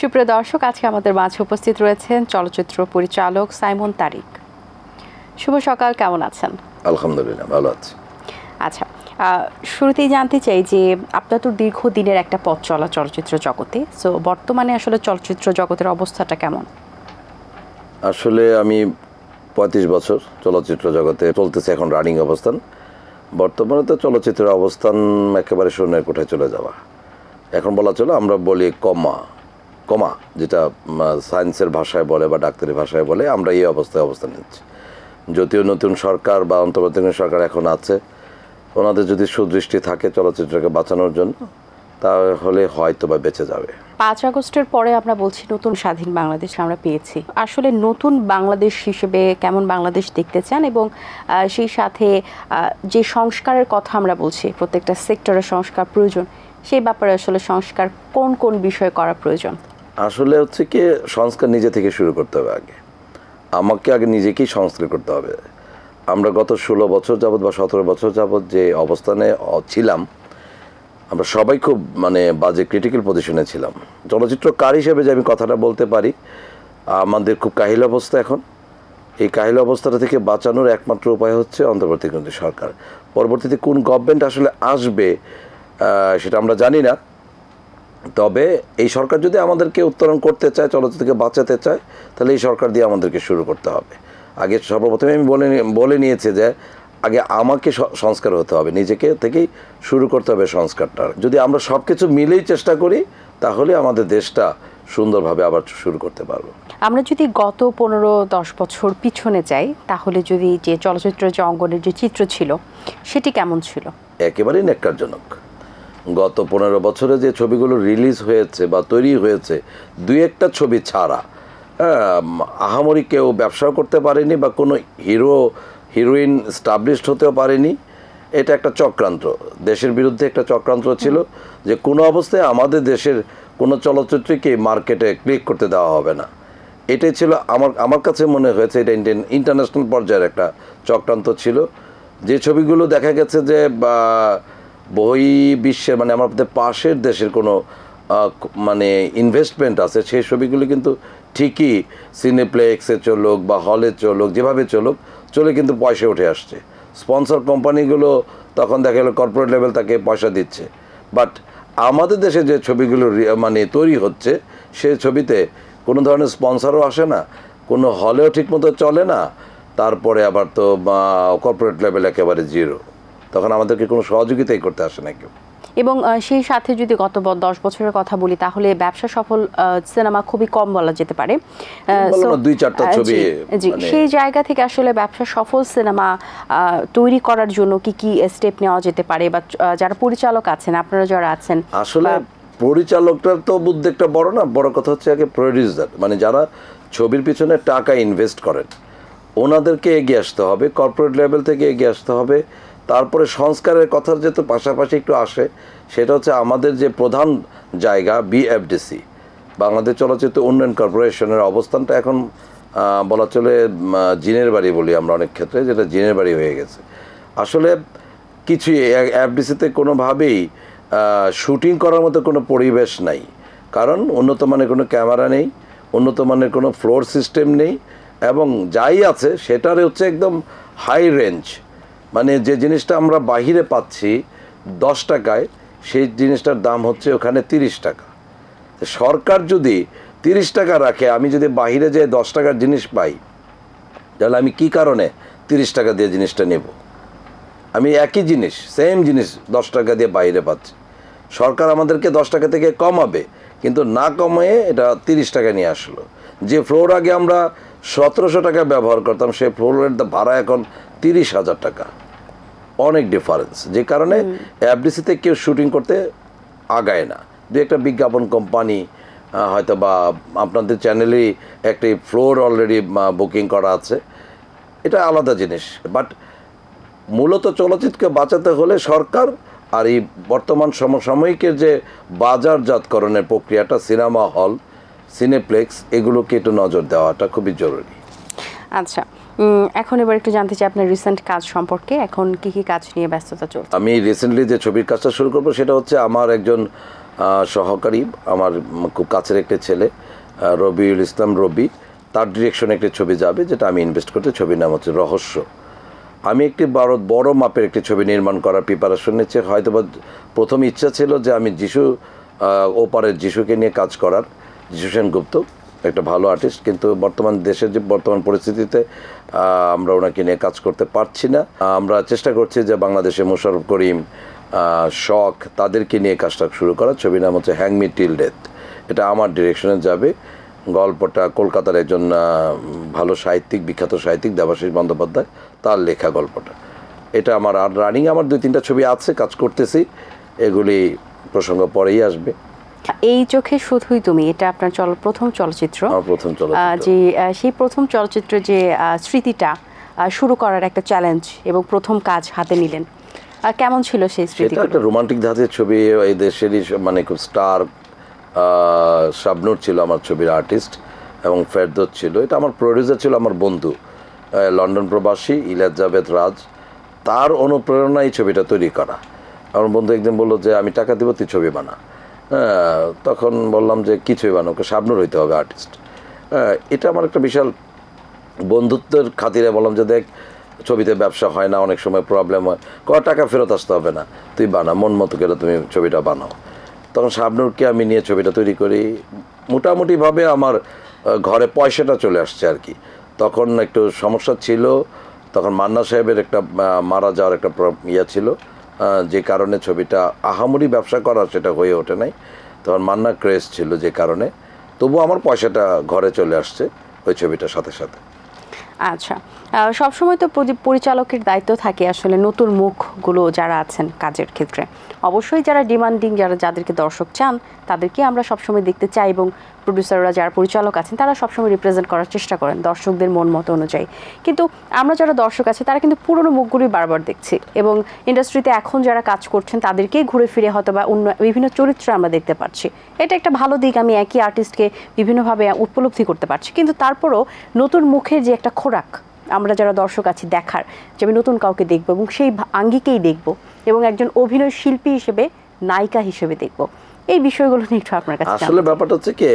সুপ্রিয় দর্শক আজকে আমাদের মাঝে উপস্থিত রয়েছেন চলচ্চিত্র পরিচালক সাইমন তারিক শুভ সকাল কেমন আছেন আলহামদুলিল্লাহ ভালো আছি আচ্ছা শুরুতেই জানতে চাই যে আপনার তো দীর্ঘদিনের একটা পথ চলা চলচ্চিত্র জগতে সো বর্তমানে আসলে চলচ্চিত্র জগতের অবস্থাটা কেমন আসলে আমি পঁয়ত্রিশ বছর চলচ্চিত্র জগতে চলতেছে এখন রানিং অবস্থান বর্তমানে তো চলচ্চিত্রের অবস্থান একেবারে শূন্যের কোঠায় চলে যাওয়া এখন বলা চলো আমরা বলি কমা কমা যেটা সায়েন্সের ভাষায় বলে বা ডাক্তারি ভাষায় বলে আমরা এই অবস্থায় অবস্থান নিচ্ছি যদিও নতুন সরকার বা অন্তর্বর্তীকালীন সরকার এখন আছে ওনাদের যদি সুদৃষ্টি থাকে চলচ্চিত্রকে বাঁচানোর জন্য তাহলে হয়তো বা বেঁচে যাবে পাঁচ আগস্টের পরে আমরা বলছি নতুন স্বাধীন বাংলাদেশ আমরা পেয়েছি আসলে নতুন বাংলাদেশ হিসেবে কেমন বাংলাদেশ দেখতে চান এবং সেই সাথে যে সংস্কারের কথা আমরা বলছি প্রত্যেকটা সেক্টরের সংস্কার প্রয়োজন সেই ব্যাপারে আসলে সংস্কার কোন কোন বিষয়ে করা প্রয়োজন আসলে হচ্ছে কি সংস্কার নিজে থেকে শুরু করতে হবে আগে আমাকে আগে নিজেকেই সংস্কার করতে হবে আমরা গত ষোলো বছর যাবৎ বা সতেরো বছর যাবৎ যে অবস্থানে ছিলাম আমরা সবাই খুব মানে বাজে ক্রিটিক্যাল পজিশনে ছিলাম চলচ্চিত্রকার হিসেবে যে আমি কথাটা বলতে পারি আমাদের খুব কাহিল অবস্থা এখন এই কাহিল অবস্থাটা থেকে বাঁচানোর একমাত্র উপায় হচ্ছে কেন্দ্রীয় সরকার পরবর্তীতে কোন গভর্নমেন্ট আসলে আসবে সেটা আমরা জানি না তবে এই সরকার যদি আমাদেরকে উত্তরণ করতে চায় চলচ্চিত্রকে বাঁচাতে চায় তাহলে এই সরকার দিয়ে আমাদেরকে শুরু করতে হবে আগে সর্বপ্রথমে আমি বলে বলে নিয়েছি যে আগে আমাকে সংস্কার হতে হবে নিজেকে থেকেই শুরু করতে হবে সংস্কারটা যদি আমরা সব কিছু মিলেই চেষ্টা করি তাহলে আমাদের দেশটা সুন্দরভাবে আবার শুরু করতে পারবো আমরা যদি গত পনেরো দশ বছর পিছনে যাই তাহলে যদি যে চলচ্চিত্র যে অঙ্গনের যে চিত্র ছিল সেটি কেমন ছিল একেবারেই ন্যাক্কারজনক গত পনেরো বছরে যে ছবিগুলো রিলিজ হয়েছে বা তৈরি হয়েছে দুই একটা ছবি ছাড়া আহামরি কেউ ব্যবসাও করতে পারেনি বা কোনো হিরো হিরোইন স্টাবলিশড হতেও পারেনি এটা একটা চক্রান্ত দেশের বিরুদ্ধে একটা চক্রান্ত ছিল যে কোনো অবস্থায় আমাদের দেশের কোনো চলচ্চিত্রকে মার্কেটে ক্লিক করতে দেওয়া হবে না এটাই ছিল আমার আমার কাছে মনে হয়েছে এটা ইন্ডিয়ান ইন্টারন্যাশনাল পর্যায়ের একটা চক্রান্ত ছিল যে ছবিগুলো দেখা গেছে যে বা বই বিশ্বের মানে আমাদের পাশের দেশের কোনো মানে ইনভেস্টমেন্ট আছে সেই ছবিগুলি কিন্তু ঠিকই সিনেপ্লেক্সে চলুক বা হলে চলুক যেভাবে চলুক চলে কিন্তু পয়সা উঠে আসছে স্পন্সর কোম্পানিগুলো তখন দেখা গেলো কর্পোরেট লেভেল তাকে পয়সা দিচ্ছে বাট আমাদের দেশে যে ছবিগুলো মানে তৈরি হচ্ছে সেই ছবিতে কোনো ধরনের স্পন্সরও আসে না কোনো হলেও ঠিকমতো চলে না তারপরে আবার তো কর্পোরেট লেভেল একেবারে জিরো তখন আমাদেরকে কোনো সহযোগিতাই করতে আসে না কেউ এবং সেই সাথে যদি গত দশ বছরের কথা বলি তাহলে ব্যবসা সফল সিনেমা খুবই কম বলা যেতে পারে দুই চারটা ছবি মানে সেই জায়গা থেকে আসলে ব্যবসা সফল সিনেমা তৈরি করার জন্য কি কি স্টেপ নেওয়া যেতে পারে বা যারা পরিচালক আছেন আপনারা যারা আছেন আসলে পরিচালকটার তো উদ্যোগটা বড় না বড় কথা হচ্ছে আগে প্রডিউসার মানে যারা ছবির পিছনে টাকা ইনভেস্ট করেন ওনাদেরকে এগিয়ে আসতে হবে কর্পোরেট লেভেল থেকে এগিয়ে আসতে হবে তারপরে সংস্কারের কথা যেহেতু পাশাপাশি একটু আসে সেটা হচ্ছে আমাদের যে প্রধান জায়গা বিএফডিসি বাংলাদেশ চলচ্চিত্র উন্নয়ন কর্পোরেশনের অবস্থানটা এখন বলা চলে জিনের বাড়ি বলি আমরা অনেক ক্ষেত্রে যেটা জিনের বাড়ি হয়ে গেছে আসলে কিছুই এফডিসিতে কোনোভাবেই শুটিং করার মতো কোনো পরিবেশ নাই কারণ উন্নত মানের কোনো ক্যামেরা নেই উন্নত মানের কোনো ফ্লোর সিস্টেম নেই এবং যাই আছে সেটার হচ্ছে একদম হাই রেঞ্জ মানে যে জিনিসটা আমরা বাহিরে পাচ্ছি দশ টাকায় সেই জিনিসটার দাম হচ্ছে ওখানে তিরিশ টাকা সরকার যদি তিরিশ টাকা রাখে আমি যদি বাহিরে যেয়ে দশ টাকার জিনিস পাই তাহলে আমি কি কারণে তিরিশ টাকা দিয়ে জিনিসটা নেব আমি একই জিনিস সেম জিনিস দশ টাকা দিয়ে বাইরে পাচ্ছি সরকার আমাদেরকে দশ টাকা থেকে কমাবে কিন্তু না কমিয়ে এটা তিরিশ টাকা নিয়ে আসলো যে ফ্লোর আগে আমরা সতেরোশো টাকা ব্যবহার করতাম সেই ফ্লোরেন্ট ভাড়া এখন তিরিশ হাজার টাকা অনেক ডিফারেন্স যে কারণে এফডিসিতে কেউ শুটিং করতে আগায় না দু একটা বিজ্ঞাপন কোম্পানি হয়তো বা আপনাদের চ্যানেলেই একটি ফ্লোর অলরেডি বুকিং করা আছে এটা আলাদা জিনিস বাট মূলত চলচ্চিত্রকে বাঁচাতে হলে সরকার আর এই বর্তমান সমসাময়িকের যে বাজারজাতকরণের প্রক্রিয়াটা সিনেমা হল সিনেপ্লেক্স এগুলোকে একটু নজর দেওয়াটা খুবই জরুরি আচ্ছা এখন এবার একটু জানতে চাই আপনার রিসেন্ট কাজ সম্পর্কে এখন কি কি কাজ নিয়ে ব্যস্ততা চলছে আমি রিসেন্টলি যে ছবির কাজটা শুরু করব সেটা হচ্ছে আমার একজন সহকারী আমার খুব কাছের একটি ছেলে রবিউল ইসলাম রবি তার ডিরেকশনে একটি ছবি যাবে যেটা আমি ইনভেস্ট করতে ছবির নাম হচ্ছে রহস্য আমি একটি বড় বড় মাপের একটি ছবি নির্মাণ করার প্রিপারেশন নিচ্ছে হয়তো প্রথম ইচ্ছা ছিল যে আমি যিশু ওপারের যিশুকে নিয়ে কাজ করার জিসুসেন গুপ্ত একটা ভালো আর্টিস্ট কিন্তু বর্তমান দেশের যে বর্তমান পরিস্থিতিতে আমরা ওনাকে নিয়ে কাজ করতে পারছি না আমরা চেষ্টা করছি যে বাংলাদেশে মোশারফ করিম শখ তাদেরকে নিয়ে কাজটা শুরু করা ছবির নাম হচ্ছে হ্যাংমি টিল ডেথ এটা আমার ডিরেকশনে যাবে গল্পটা কলকাতার একজন ভালো সাহিত্যিক বিখ্যাত সাহিত্যিক দেবাশিস বন্দ্যোপাধ্যায় তার লেখা গল্পটা এটা আমার আর রানিং আমার দুই তিনটা ছবি আছে কাজ করতেছি এগুলি প্রসঙ্গ পরেই আসবে এই চোখে শুধুই তুমি এটা আপনার চল প্রথম চলচ্চিত্র প্রথম যে সেই প্রথম চলচ্চিত্র যে স্মৃতিটা শুরু করার একটা চ্যালেঞ্জ এবং প্রথম কাজ হাতে নিলেন কেমন ছিল সেই স্মৃতি একটা রোমান্টিক ধাঁচের ছবি এই দেশেরই মানে খুব স্টার শাবনুর ছিল আমার ছবির আর্টিস্ট এবং ফেরদত ছিল এটা আমার প্রডিউসার ছিল আমার বন্ধু লন্ডন প্রবাসী জাভেদ রাজ তার অনুপ্রেরণায় এই ছবিটা তৈরি করা আমার বন্ধু একদিন বললো যে আমি টাকা দেবো তুই ছবি বানা হ্যাঁ, তখন বললাম যে কিছুই ওকে সাবনুর হইতে হবে আর্টিস্ট হ্যাঁ, এটা আমার একটা বিশাল বন্ধুত্বের খাতিরে বললাম যে দেখ ছবিতে ব্যবসা হয় না অনেক সময় প্রবলেম হয় ক টাকা ফেরত আসতে হবে না তুই বানা মন মতো গেলে তুমি ছবিটা বানাও তখন সাবনুরকে আমি নিয়ে ছবিটা তৈরি করি মোটামুটিভাবে আমার ঘরে পয়সাটা চলে আসছে আর কি তখন একটু সমস্যা ছিল তখন মান্না সাহেবের একটা মারা যাওয়ার একটা ইয়ে ছিল যে কারণে ছবিটা আহামরি ব্যবসা করা সেটা হয়ে ওঠে নাই তখন মান্না ক্রেজ ছিল যে কারণে তবু আমার পয়সাটা ঘরে চলে আসছে ওই ছবিটার সাথে সাথে আচ্ছা সবসময় তো পরিচালকের দায়িত্ব থাকে আসলে নতুন মুখগুলো যারা আছেন কাজের ক্ষেত্রে অবশ্যই যারা ডিমান্ডিং যারা যাদেরকে দর্শক চান তাদেরকে আমরা সবসময় দেখতে চাই এবং প্রডিউসাররা যারা পরিচালক আছেন তারা সবসময় রিপ্রেজেন্ট করার চেষ্টা করেন দর্শকদের মন মতো অনুযায়ী কিন্তু আমরা যারা দর্শক আছে তারা কিন্তু পুরনো মুখগুলি বারবার দেখছি এবং ইন্ডাস্ট্রিতে এখন যারা কাজ করছেন তাদেরকেই ঘুরে ফিরে হয়তো বা অন্য বিভিন্ন চরিত্র আমরা দেখতে পাচ্ছি এটা একটা ভালো দিক আমি একই আর্টিস্টকে বিভিন্নভাবে উপলব্ধি করতে পারছি কিন্তু তারপরও নতুন মুখের যে একটা খোরাক আমরা যারা দর্শক আছি দেখার যে আমি নতুন কাউকে দেখবো এবং সেই আঙ্গিকেই দেখবো এবং একজন অভিনয় শিল্পী হিসেবে নায়িকা হিসেবে দেখব এই বিষয়গুলো নিয়ে একটু আপনার কাছে আসলে ব্যাপারটা হচ্ছে কি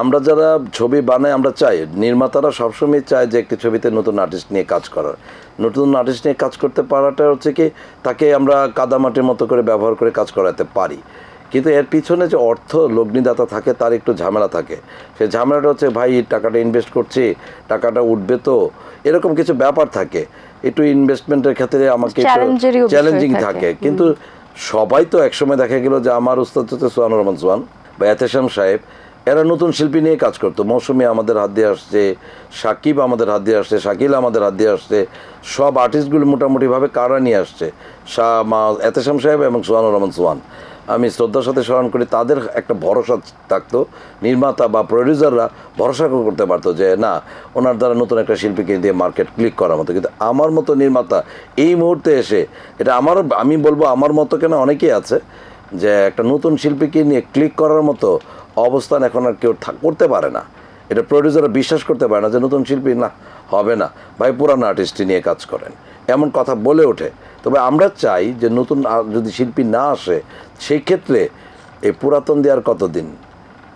আমরা যারা ছবি বানাই আমরা চাই নির্মাতারা সবসময় চায় যে একটি ছবিতে নতুন আর্টিস্ট নিয়ে কাজ করার নতুন আর্টিস্ট নিয়ে কাজ করতে পারাটা হচ্ছে কি তাকে আমরা কাদামাটির মতো করে ব্যবহার করে কাজ করাতে পারি কিন্তু এর পিছনে যে অর্থ লগ্নিদাতা থাকে তার একটু ঝামেলা থাকে সে ঝামেলাটা হচ্ছে ভাই টাকাটা ইনভেস্ট করছি টাকাটা উঠবে তো এরকম কিছু ব্যাপার থাকে একটু ইনভেস্টমেন্টের ক্ষেত্রে আমাকে চ্যালেঞ্জিং থাকে কিন্তু সবাই তো একসময় দেখা গেল যে আমার উস্তাদ হচ্ছে সোহান রহমান সোহান বা এতেশাম সাহেব এরা নতুন শিল্পী নিয়ে কাজ করতো মৌসুমি আমাদের হাত দিয়ে আসছে সাকিব আমাদের হাত দিয়ে আসছে শাকিল আমাদের হাত দিয়ে আসছে সব আর্টিস্টগুলো মোটামুটিভাবে কারা নিয়ে আসছে শাহ মা এতেশাম সাহেব এবং সোহানুর রহমান সোহান আমি শ্রদ্ধার সাথে স্মরণ করি তাদের একটা ভরসা থাকতো নির্মাতা বা প্রডিউসাররা ভরসা করতে পারতো যে না ওনার দ্বারা নতুন একটা শিল্পীকে দিয়ে মার্কেট ক্লিক করার মতো কিন্তু আমার মতো নির্মাতা এই মুহূর্তে এসে এটা আমার আমি বলবো আমার মতো কেন অনেকেই আছে যে একটা নতুন শিল্পীকে নিয়ে ক্লিক করার মতো অবস্থান এখন আর কেউ করতে পারে না এটা প্রডিউসাররা বিশ্বাস করতে পারে না যে নতুন শিল্পী না হবে না ভাই পুরানো আর্টিস্টটি নিয়ে কাজ করেন এমন কথা বলে ওঠে তবে আমরা চাই যে নতুন যদি শিল্পী না আসে সেই ক্ষেত্রে এই পুরাতন দেওয়ার কতদিন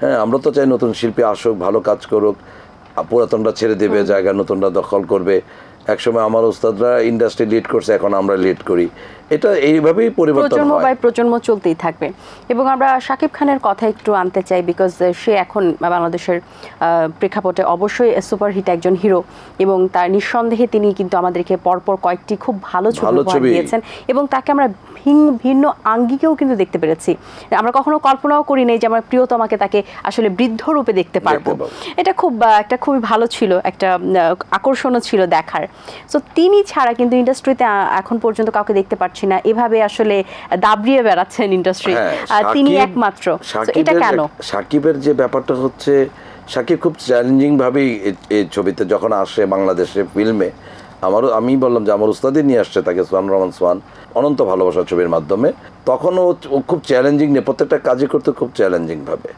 হ্যাঁ আমরা তো চাই নতুন শিল্পী আসুক ভালো কাজ করুক পুরাতনটা ছেড়ে দেবে জায়গা নতুনটা দখল করবে একসময় আমার ওস্তাদরা ইন্ডাস্ট্রি লিড করছে এখন আমরা লিড করি এটা এইভাবেই পরিবর্তন প্রজন্ম বাই প্রজন্ম চলতেই থাকবে এবং আমরা শাকিব খানের কথা একটু আনতে চাই বিকজ uh, সে এখন বাংলাদেশের প্রেক্ষাপটে অবশ্যই সুপারহিট একজন হিরো এবং তার নিঃসন্দেহে তিনি কিন্তু আমাদেরকে পরপর কয়েকটি খুব ভালো ছবি দিয়েছেন এবং তাকে আমরা ভিন্ন আঙ্গিকেও কিন্তু দেখতে পেরেছি আমরা কখনো কল্পনাও করি নাই যে আমার প্রিয়তমাকে তাকে আসলে বৃদ্ধ রূপে দেখতে পারবো এটা খুব একটা খুবই ভালো ছিল একটা আকর্ষণও ছিল দেখার সো তিনি ছাড়া কিন্তু ইন্ডাস্ট্রিতে এখন পর্যন্ত কাউকে দেখতে পাচ্ছি না এভাবে আসলে দাবড়িয়ে বেড়াচ্ছেন ইন্ডাস্ট্রি হ্যাঁ, তিনি একমাত্র এটা কেন সাকিবের যে ব্যাপারটা হচ্ছে সাকিব খুব চ্যালেঞ্জিং চ্যালেঞ্জিংভাবেই এই ছবিতে যখন আসে বাংলাদেশে ফিল্মে আমারও আমি বললাম যে আমার উস্তাদি নিয়ে আসছে তাকে সোহান রহমান সোহান অনন্ত ভালোবাসা ছবির মাধ্যমে তখন ও খুব চ্যালেঞ্জিং নিয়ে প্রত্যেকটা কাজই করতে খুব চ্যালেঞ্জিং ভাবে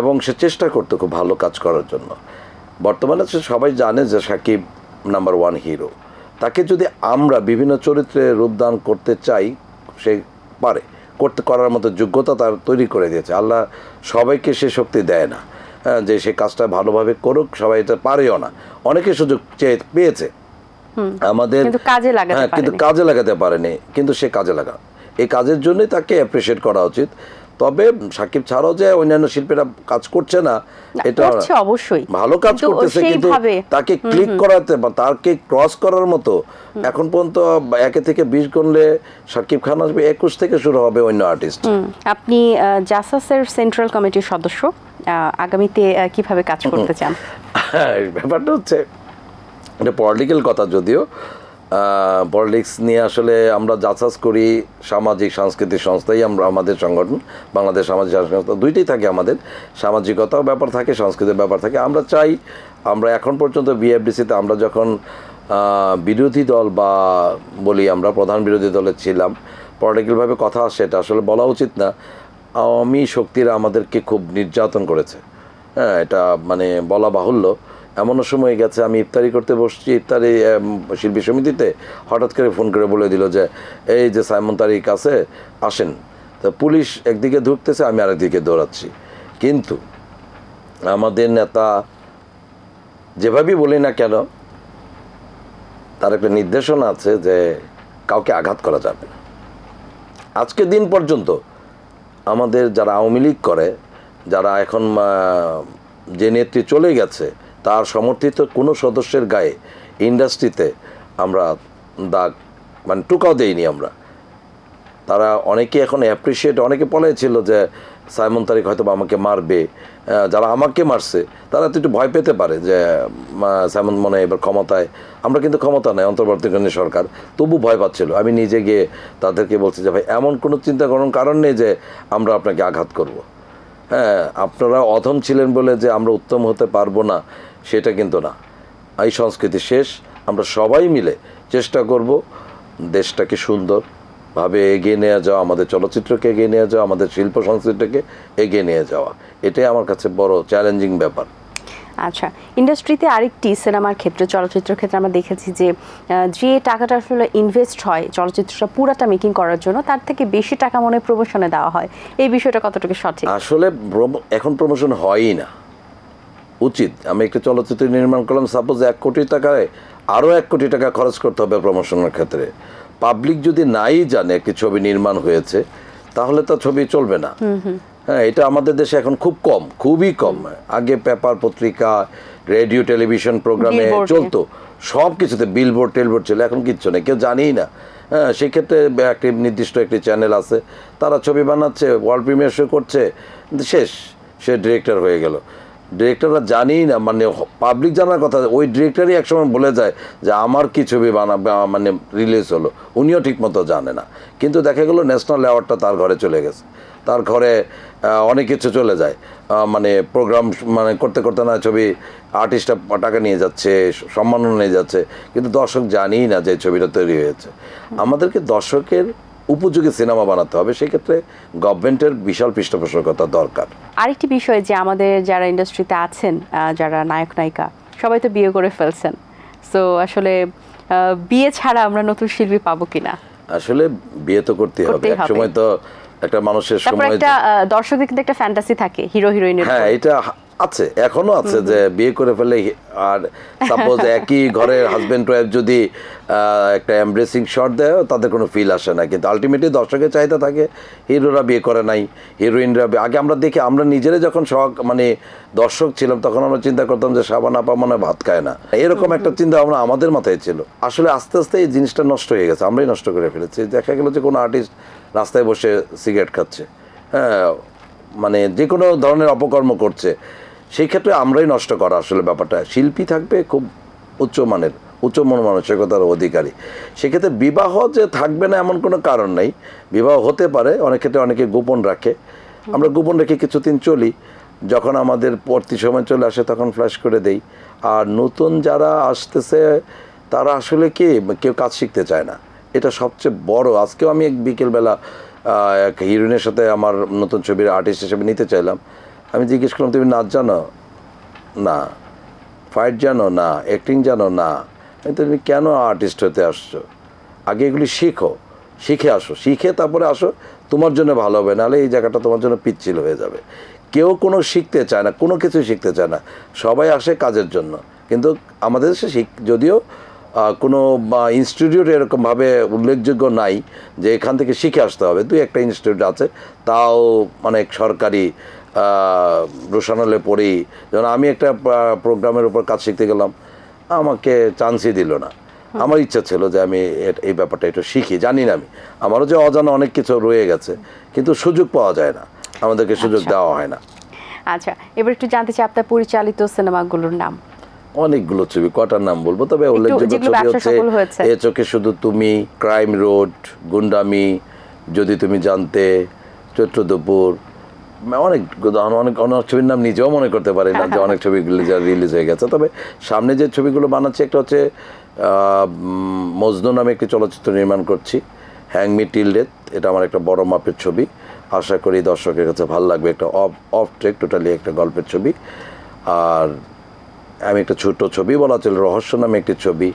এবং সে চেষ্টা করতো খুব ভালো কাজ করার জন্য বর্তমানে সে সবাই জানে যে সাকিব নাম্বার ওয়ান হিরো তাকে যদি আমরা বিভিন্ন চরিত্রে রূপদান করতে চাই সে পারে করতে করার মতো যোগ্যতা তার তৈরি করে দিয়েছে আল্লাহ সবাইকে সে শক্তি দেয় না হ্যাঁ, যে সে কাজটা ভালোভাবে করুক সবাই এটা পারেও না অনেকে সুযোগ চেয়ে পেয়েছে আমাদের কাজে লাগাতে হ্যাঁ, কিন্তু কাজে লাগাতে পারেনি কিন্তু সে কাজে লাগা এই কাজের জন্যই তাকে অ্যাপ্রিসিয়েট করা উচিত তবে সাকিব ছাড়াও যে অন্যান্য শিল্পীরা কাজ করছে না এটা অবশ্যই ভালো কাজ করতেছে কিন্তু তাকে ক্লিক করাতে বা তাকে ক্রস করার মতো এখন পর্যন্ত একে থেকে বিশ গণলে সাকিব খান আসবে একুশ থেকে শুরু হবে অন্য আর্টিস্ট আপনি জাসাসের সেন্ট্রাল কমিটির সদস্য আগামীতে কিভাবে কাজ করতে চান হ্যাঁ, ব্যাপারটা হচ্ছে এটা পলিটিক্যাল কথা যদিও পলিটিক্স নিয়ে আসলে আমরা যাচাজ করি সামাজিক সাংস্কৃতিক সংস্থাই আমরা আমাদের সংগঠন বাংলাদেশ সামাজিক সংস্থা দুইটাই থাকে আমাদের সামাজিকতাও ব্যাপার থাকে সংস্কৃতির ব্যাপার থাকে আমরা চাই আমরা এখন পর্যন্ত বিএফডিসিতে আমরা যখন বিরোধী দল বা বলি আমরা প্রধান বিরোধী দলে ছিলাম পলিটিক্যালভাবে কথা আসে এটা আসলে বলা উচিত না আওয়ামী শক্তিরা আমাদেরকে খুব নির্যাতন করেছে হ্যাঁ এটা মানে বলা বাহুল্য এমনও সময় গেছে আমি ইফতারি করতে বসছি ইফতারি শিল্পী সমিতিতে হঠাৎ করে ফোন করে বলে দিল যে এই যে সাইমন তারিক আছে আসেন তো পুলিশ একদিকে ঢুকতেছে আমি আরেকদিকে দৌড়াচ্ছি কিন্তু আমাদের নেতা যেভাবেই বলি না কেন তার একটা নির্দেশনা আছে যে কাউকে আঘাত করা যাবে না আজকে দিন পর্যন্ত আমাদের যারা আওয়ামী লীগ করে যারা এখন যে নেত্রী চলে গেছে তার সমর্থিত কোনো সদস্যের গায়ে ইন্ডাস্ট্রিতে আমরা দাগ মানে টুকাও দেইনি আমরা তারা অনেকে এখন অ্যাপ্রিসিয়েট অনেকে পলাইছিল যে সাইমন তারিক হয়তো আমাকে মারবে যারা আমাকে মারছে তারা তো একটু ভয় পেতে পারে যে সাইমন মনে হয় এবার ক্ষমতায় আমরা কিন্তু ক্ষমতা নাই অন্তর্বর্তীকালীন সরকার তবু ভয় পাচ্ছিল আমি নিজে গিয়ে তাদেরকে বলছি যে ভাই এমন কোনো চিন্তা করার কারণ নেই যে আমরা আপনাকে আঘাত করব। হ্যাঁ আপনারা অধম ছিলেন বলে যে আমরা উত্তম হতে পারবো না সেটা কিন্তু না এই সংস্কৃতি শেষ আমরা সবাই মিলে চেষ্টা করব দেশটাকে সুন্দরভাবে এগিয়ে নিয়ে যাওয়া আমাদের চলচ্চিত্রকে এগিয়ে নিয়ে যাওয়া আমাদের শিল্প সংস্কৃতিটাকে এগিয়ে নিয়ে যাওয়া এটাই আমার কাছে বড় চ্যালেঞ্জিং ব্যাপার আচ্ছা ইন্ডাস্ট্রিতে আরেকটি সিনেমার ক্ষেত্রে চলচ্চিত্র ক্ষেত্রে আমরা দেখেছি যে যে টাকাটা আসলে ইনভেস্ট হয় চলচ্চিত্রটা পুরাটা মেকিং করার জন্য তার থেকে বেশি টাকা মনে প্রমোশনে দেওয়া হয় এই বিষয়টা কতটুকু সঠিক আসলে এখন প্রমোশন হয়ই না উচিত আমি একটি চলচ্চিত্র নির্মাণ করলাম সাপোজ এক কোটি টাকায় আরও এক কোটি টাকা খরচ করতে হবে প্রমোশনের ক্ষেত্রে পাবলিক যদি নাই জানে একটি ছবি নির্মাণ হয়েছে তাহলে তো ছবি চলবে না হ্যাঁ এটা আমাদের দেশে এখন খুব কম খুবই কম আগে পেপার পত্রিকা রেডিও টেলিভিশন প্রোগ্রামে চলতো সব কিছুতে বিলবোর্ড টেলবোর্ড ছিল এখন কিচ্ছু নেই কেউ জানেই না হ্যাঁ সেক্ষেত্রে একটি নির্দিষ্ট একটি চ্যানেল আছে তারা ছবি বানাচ্ছে ওয়ার্ল্ড প্রিমিয়ার শো করছে শেষ সে ডিরেক্টর হয়ে গেল ডিরেক্টররা জানেই না মানে পাবলিক জানার কথা ওই ডিরেক্টরই একসময় বলে যায় যে আমার কি ছবি বানাবে মানে রিলিজ হলো উনিও ঠিকমতো জানে না কিন্তু দেখা গেলো ন্যাশনাল অ্যাওয়ার্ডটা তার ঘরে চলে গেছে তার ঘরে অনেক কিছু চলে যায় মানে প্রোগ্রাম মানে করতে করতে না ছবি আর্টিস্টরা টাকা নিয়ে যাচ্ছে সম্মাননা নিয়ে যাচ্ছে কিন্তু দর্শক জানেই না যে ছবিটা তৈরি হয়েছে আমাদেরকে দর্শকের উপযোগী সিনেমা বানাতে হবে সেক্ষেত্রে গভর্নমেন্টের বিশাল পৃষ্ঠপোষকতা দরকার আরেকটি বিষয় যে আমাদের যারা ইন্ডাস্ট্রিতে আছেন যারা নায়ক নায়িকা সবাই তো বিয়ে করে ফেলছেন সো আসলে বিয়ে ছাড়া আমরা নতুন শিল্পী পাবো কিনা আসলে বিয়ে তো করতে হবে এক সময় তো একটা মানুষের সময় একটা দর্শকদের কিন্তু একটা ফ্যান্টাসি থাকে হিরো হিরোইনের হ্যাঁ এটা আছে এখনো আছে যে বিয়ে করে ফেলে আর সাপোজ একই ঘরের হাজবেন্ড ওয়াইফ যদি একটা এমব্রেসিং শট দেয় তাদের কোনো ফিল আসে না কিন্তু আলটিমেটলি দর্শকের চাহিদা থাকে হিরোরা বিয়ে করে নাই হিরোইনরা আগে আমরা দেখি আমরা নিজেরা যখন শখ মানে দর্শক ছিলাম তখন আমরা চিন্তা করতাম যে সাবান আপা মনে ভাত খায় না এরকম একটা চিন্তা ভাবনা আমাদের মাথায় ছিল আসলে আস্তে আস্তে এই জিনিসটা নষ্ট হয়ে গেছে আমরাই নষ্ট করে ফেলেছি দেখা গেল যে কোনো আর্টিস্ট রাস্তায় বসে সিগারেট খাচ্ছে হ্যাঁ মানে যে কোনো ধরনের অপকর্ম করছে সেই ক্ষেত্রে আমরাই নষ্ট করা আসলে ব্যাপারটা শিল্পী থাকবে খুব উচ্চমানের উচ্চ মন মানসিকতার অধিকারী সেক্ষেত্রে বিবাহ যে থাকবে না এমন কোনো কারণ নেই বিবাহ হতে পারে অনেক ক্ষেত্রে অনেকে গোপন রাখে আমরা গোপন রেখে কিছুদিন চলি যখন আমাদের পরতি সময় চলে আসে তখন ফ্ল্যাশ করে দেই আর নতুন যারা আসতেছে তারা আসলে কি কেউ কাজ শিখতে চায় না এটা সবচেয়ে বড় আজকেও আমি এক বিকেলবেলা এক হিরোইনের সাথে আমার নতুন ছবির আর্টিস্ট হিসেবে নিতে চাইলাম আমি জিজ্ঞেস করলাম তুমি নাচ জানো না ফাইট জানো না অ্যাক্টিং জানো না তুমি কেন আর্টিস্ট হতে আসছো আগে এগুলি শিখো শিখে আসো শিখে তারপরে আসো তোমার জন্য ভালো হবে নাহলে এই জায়গাটা তোমার জন্য পিচ্ছিল হয়ে যাবে কেউ কোনো শিখতে চায় না কোনো কিছু শিখতে চায় না সবাই আসে কাজের জন্য কিন্তু আমাদের দেশে শিখ যদিও কোনো ইনস্টিটিউট এরকমভাবে উল্লেখযোগ্য নাই যে এখান থেকে শিখে আসতে হবে দুই একটা ইনস্টিটিউট আছে তাও অনেক সরকারি রোশানলে পড়েই যেমন আমি একটা প্রোগ্রামের উপর কাজ শিখতে গেলাম আমাকে চান্সই দিল না আমার ইচ্ছা ছিল যে আমি এই ব্যাপারটা একটু শিখি জানি না আমি আমারও যে অজানা অনেক কিছু রয়ে গেছে কিন্তু সুযোগ পাওয়া যায় না আমাদেরকে সুযোগ আচ্ছা। দেওয়া হয় না আচ্ছা এবার একটু জানতে চাই আপনার পরিচালিত সিনেমাগুলোর নাম অনেকগুলো ছবি কটার নাম বলবো তবে উল্লেখযোগ্য ছবি হচ্ছে এ চোখে শুধু তুমি ক্রাইম রোড গুন্ডামি যদি তুমি জানতে চৈত্র দুপুর অনেক অনেক অনেক ছবির নাম নিজেও মনে করতে পারি না যে অনেক ছবিগুলি যা রিলিজ হয়ে গেছে তবে সামনে যে ছবিগুলো বানাচ্ছি একটা হচ্ছে মজনু নামে একটি চলচ্চিত্র নির্মাণ করছি হ্যাং মি ডেথ এটা আমার একটা বড় মাপের ছবি আশা করি দর্শকের কাছে ভালো লাগবে একটা অফ অফ ট্রেক টোটালি একটা গল্পের ছবি আর আমি একটা ছোট ছবি বলা ছিল রহস্য নামে একটি ছবি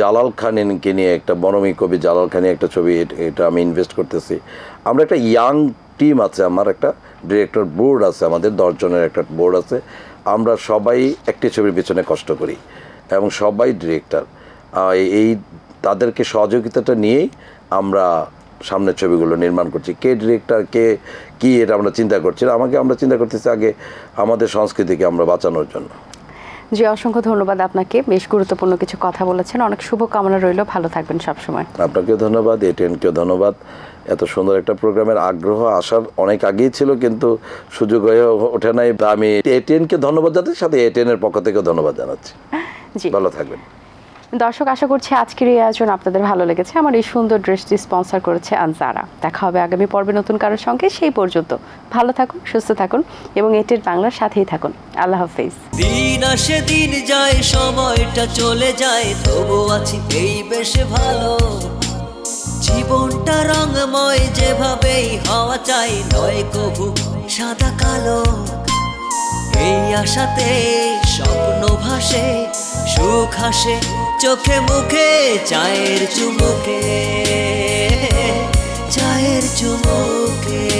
জালাল খানকে নিয়ে একটা বনমী কবি জালাল খানের একটা ছবি এটা আমি ইনভেস্ট করতেছি আমরা একটা ইয়াং টিম আছে আমার একটা ডিরেক্টর বোর্ড আছে আমাদের দশজনের একটা বোর্ড আছে আমরা সবাই একটি ছবির পিছনে কষ্ট করি এবং সবাই ডিরেক্টর এই তাদেরকে সহযোগিতাটা নিয়েই আমরা সামনের ছবিগুলো নির্মাণ করছি কে ডিরেক্টর কে কী এটা আমরা চিন্তা করছি আমাকে আমরা চিন্তা করতেছি আগে আমাদের সংস্কৃতিকে আমরা বাঁচানোর জন্য জি অসংখ্য ধন্যবাদ আপনাকে বেশ গুরুত্বপূর্ণ কিছু কথা বলেছেন অনেক শুভ কামনা রইল ভালো থাকবেন সবসময় আপনাকেও ধন্যবাদ এটিএনকেও ধন্যবাদ এত সুন্দর একটা প্রোগ্রামের আগ্রহ আসার অনেক আগেই ছিল কিন্তু সুযোগ হয়ে ওঠে নাই আমি এটিএনকে ধন্যবাদ জানাচ্ছি সাথে এটিএন এর পক্ষ থেকেও ধন্যবাদ জানাচ্ছি ভালো থাকবেন দর্শক আশা করছি আজকের এই আয়োজন আপনাদের ভালো লেগেছে আমার এই সুন্দর ড্রেসটি স্পন্সর করেছে আনসারা দেখা হবে আগামী পর্বে নতুন কারোর সঙ্গে সেই পর্যন্ত ভালো থাকুন সুস্থ থাকুন এবং এটির বাংলার সাথেই থাকুন আল্লাহ হাফিজ দিন আসে দিন যায় সময়টা চলে যায় তবু আছি এই বেশ ভালো জীবনটা রঙময় যেভাবেই হওয়া চাই নয় কবু সাদা কালো এই আশাতে স্বপ্ন ভাসে সুখ হাসে চোখে মুখে চায়ের চুমুকে চায়ের চুমুকে